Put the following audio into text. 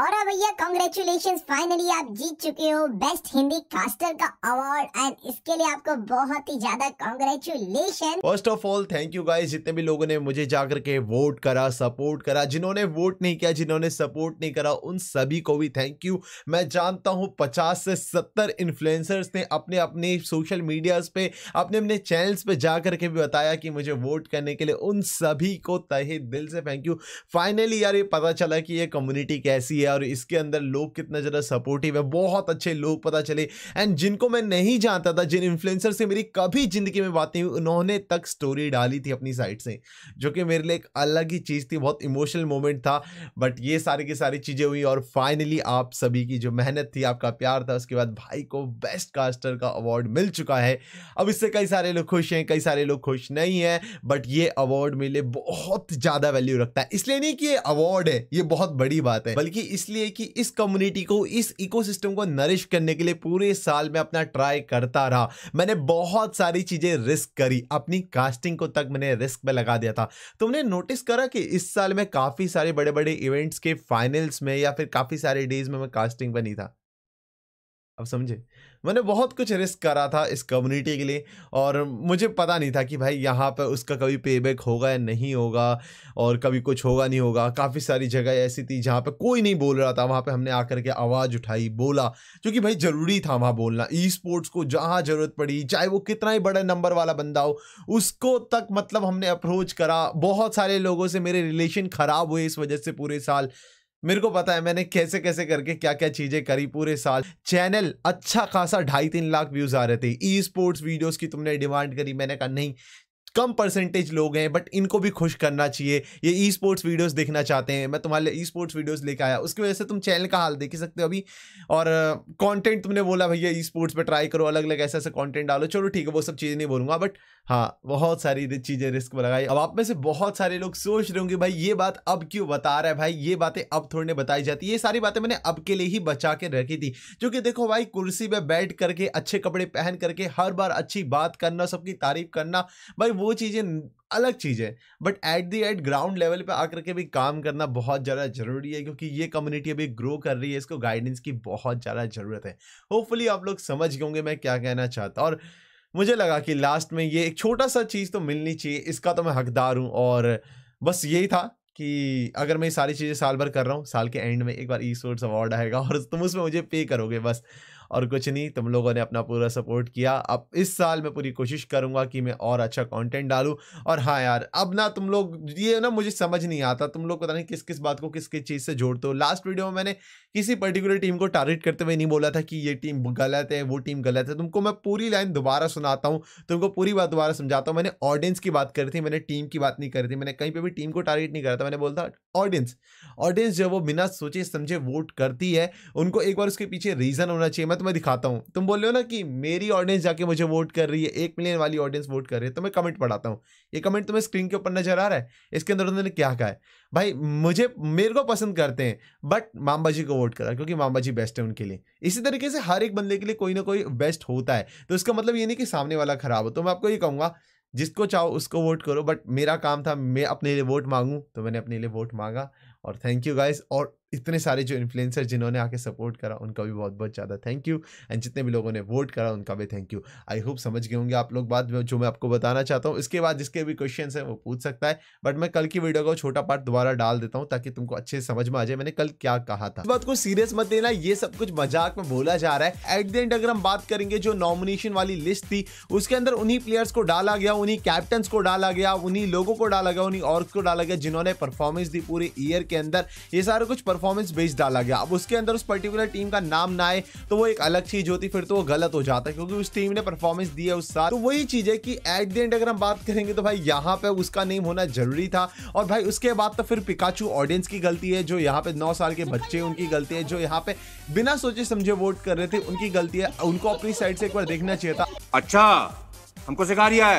और हाँ भैया कॉन्ग्रेचुलेशन फाइनली आप जीत चुके हो बेस्ट हिंदी कास्टर का अवार्ड एंड इसके लिए आपको बहुत ही ज्यादा congratulation first of all thank you guys जितने भी लोगों ने मुझे जाकर के वोट करा सपोर्ट करा जिन्होंने वोट नहीं किया जिन्होंने सपोर्ट नहीं करा उन सभी को भी थैंक यू मैं जानता हूँ पचास से सत्तर इन्फ्लुएंसर्स ने अपने अपने सोशल मीडियाज पे अपने अपने चैनल्स पे जा करके भी बताया कि मुझे वोट करने के लिए उन सभी को तहे दिल से थैंक यू फाइनली यार ये पता चला कि ये कम्युनिटी कैसी है किया और इसके अंदर लोग कितना ज़्यादा सपोर्टिव है बहुत अच्छे लोग पता चले एंड जिनको मैं नहीं जानता था जिन इन्फ्लुएंसर से मेरी कभी ज़िंदगी में बात नहीं हुई उन्होंने तक स्टोरी डाली थी अपनी साइड से जो कि मेरे लिए एक अलग ही चीज़ थी बहुत इमोशनल मोमेंट था बट ये सारी की सारी चीज़ें हुई और फाइनली आप सभी की जो मेहनत थी आपका प्यार था उसके बाद भाई को बेस्ट कास्टर का अवार्ड मिल चुका है अब इससे कई सारे लोग खुश हैं कई सारे लोग खुश नहीं हैं बट ये अवार्ड मेरे लिए बहुत ज़्यादा वैल्यू रखता है इसलिए नहीं कि ये अवार्ड है ये बहुत बड़ी बात है बल्कि इसलिए कि इस कम्युनिटी को इस इकोसिस्टम को नरिश करने के लिए पूरे साल में अपना ट्राई करता रहा मैंने बहुत सारी चीज़ें रिस्क करी अपनी कास्टिंग को तक मैंने रिस्क में लगा दिया था तुमने नोटिस करा कि इस साल में काफ़ी सारे बड़े बड़े इवेंट्स के फाइनल्स में या फिर काफ़ी सारे डेज में मैं कास्टिंग बनी था अब समझे मैंने बहुत कुछ रिस्क करा था इस कम्युनिटी के लिए और मुझे पता नहीं था कि भाई यहाँ पर उसका कभी पेबैक होगा या नहीं होगा और कभी कुछ होगा नहीं होगा काफ़ी सारी जगह ऐसी थी जहाँ पर कोई नहीं बोल रहा था वहाँ पर हमने आकर के आवाज़ उठाई बोला क्योंकि भाई ज़रूरी था वहाँ बोलना ई स्पोर्ट्स को जहाँ ज़रूरत पड़ी चाहे वो कितना ही बड़ा नंबर वाला बंदा हो उसको तक मतलब हमने अप्रोच करा बहुत सारे लोगों से मेरे रिलेशन ख़राब हुए इस वजह से पूरे साल मेरे को पता है मैंने कैसे कैसे करके क्या क्या चीजें करी पूरे साल चैनल अच्छा खासा ढाई तीन लाख व्यूज आ रहे थे ई स्पोर्ट्स वीडियोस की तुमने डिमांड करी मैंने कहा नहीं कम परसेंटेज लोग हैं बट इनको भी खुश करना चाहिए ये ई स्पोर्ट्स वीडियोज़ देखना चाहते हैं मैं तुम्हारे लिए ई स्पोर्ट्स वीडियोज़ लेकर आया उसकी वजह से तुम चैनल का हाल देख ही सकते हो अभी और कॉन्टेंट uh, तुमने बोला भैया ई स्पोर्ट्स पर ट्राई करो अलग अलग ऐसा ऐसा कॉन्टेंट डालो चलो ठीक है वो सब चीज़ें नहीं बोलूँगा बट हाँ बहुत सारी चीज़ें रिस्क में लगाई अब आप में से बहुत सारे लोग सोच रहे होंगे भाई ये बात अब क्यों बता रहा है भाई ये बातें अब थोड़ी बताई जाती है ये सारी बातें मैंने अब के लिए ही बचा के रखी थी क्योंकि देखो भाई कुर्सी पर बैठ करके अच्छे कपड़े पहन करके हर बार अच्छी बात करना सबकी तारीफ करना भाई वो वो चीज़ें अलग चीज़ है but at the at ground level पे आकर के भी काम करना बहुत ज़्यादा ज़रूरी है क्योंकि ये कम्युनिटी अभी ग्रो कर रही है इसको गाइडेंस की बहुत ज़्यादा ज़रूरत है होपफुली आप लोग समझ गए होंगे मैं क्या कहना चाहता हूँ और मुझे लगा कि लास्ट में ये एक छोटा सा चीज़ तो मिलनी चाहिए इसका तो मैं हकदार हूँ और बस यही था कि अगर मैं ये सारी चीज़ें साल भर कर रहा हूँ साल के एंड में एक बार ई सोर्स अवार्ड आएगा और तुम उसमें मुझे पे करोगे बस और कुछ नहीं तुम लोगों ने अपना पूरा सपोर्ट किया अब इस साल मैं पूरी कोशिश करूंगा कि मैं और अच्छा कॉन्टेंट डालूं और हाँ यार अब ना तुम लोग ये ना मुझे समझ नहीं आता तुम लोग पता नहीं किस किस बात को किस किस चीज़ से जोड़ते हो लास्ट वीडियो में मैंने किसी पर्टिकुलर टीम को टारगेट करते हुए नहीं बोला था कि ये टीम गलत है वो टीम गलत है तुमको मैं पूरी लाइन दोबारा सुनाता हूँ तुमको पूरी बात दोबारा समझाता हूँ मैंने ऑडियंस की बात करी थी मैंने टीम की बात नहीं करी थी मैंने कहीं पर भी टीम को टारगेट नहीं करा था मैंने बोला ऑडियंस ऑडियंस जो वो बिना सोचे समझे वोट करती है उनको एक बार उसके पीछे रीज़न होना चाहिए मैं तुम्हें दिखाता हूँ तुम बोल रहे हो ना कि मेरी ऑडियंस जाके मुझे वोट कर रही है एक मिलियन वाली ऑडियंस वोट कर रही है तो मैं कमेंट पढ़ाता हूँ ये कमेंट तुम्हें स्क्रीन के ऊपर नजर आ रहा है इसके अंदर उन्होंने क्या कहा है भाई मुझे मेरे को पसंद करते हैं बट मामा जी को वोट करा क्योंकि मामा जी बेस्ट है उनके लिए इसी तरीके से हर एक बंदे के लिए कोई ना कोई बेस्ट होता है तो इसका मतलब ये नहीं कि सामने वाला खराब हो तो मैं आपको ये कहूँगा जिसको चाहो उसको वोट करो बट मेरा काम था मैं अपने लिए वोट मांगूँ तो मैंने अपने लिए वोट मांगा और थैंक यू गाइस और इतने सारे जो इन्फ्लुएंसर जिन्होंने आके सपोर्ट करा उनका भी बहुत बहुत ज़्यादा थैंक यू एंड जितने भी लोगों ने वोट करा उनका भी थैंक यू आई होप समझ गए होंगे आप लोग बात जो मैं आपको बताना चाहता हूँ इसके बाद जिसके भी क्वेश्चन हैं वो पूछ सकता है बट मैं कल की वीडियो का छोटा पार्ट दोबारा डाल देता हूँ ताकि तुमको अच्छे समझ में आ जाए मैंने कल क्या कहा था इस बात को सीरियस मत लेना ये सब कुछ मजाक में बोला जा रहा है एट द एंड अगर हम बात करेंगे जो नॉमिनेशन वाली लिस्ट थी उसके अंदर उन्हीं प्लेयर्स को डाला गया उन्हीं कैप्टन को डाला गया उन्हीं लोगों को डाला गया उन्हीं और को डाला गया जिन्होंने परफॉर्मेंस दी पूरे ईयर के अंदर ये सारा कुछ परफॉर्मेंस बेस्ड डाला गया अब उसके अंदर उस पर्टिकुलर टीम का नाम ना आए तो वो एक अलग चीज होती फिर तो वो गलत हो जाता है क्योंकि उस टीम ने परफॉर्मेंस दी है उस साल तो वही चीज है कि एट द एंड अगर हम बात करेंगे तो भाई यहाँ पे उसका नेम होना जरूरी था और भाई उसके बाद तो फिर पिकाचू ऑडियंस की गलती है जो यहाँ पे नौ साल के बच्चे उनकी गलती है जो यहाँ पे बिना सोचे समझे वोट कर रहे थे उनकी गलती है उनको अपनी साइड से एक बार देखना चाहिए था अच्छा हमको सिखा रहा है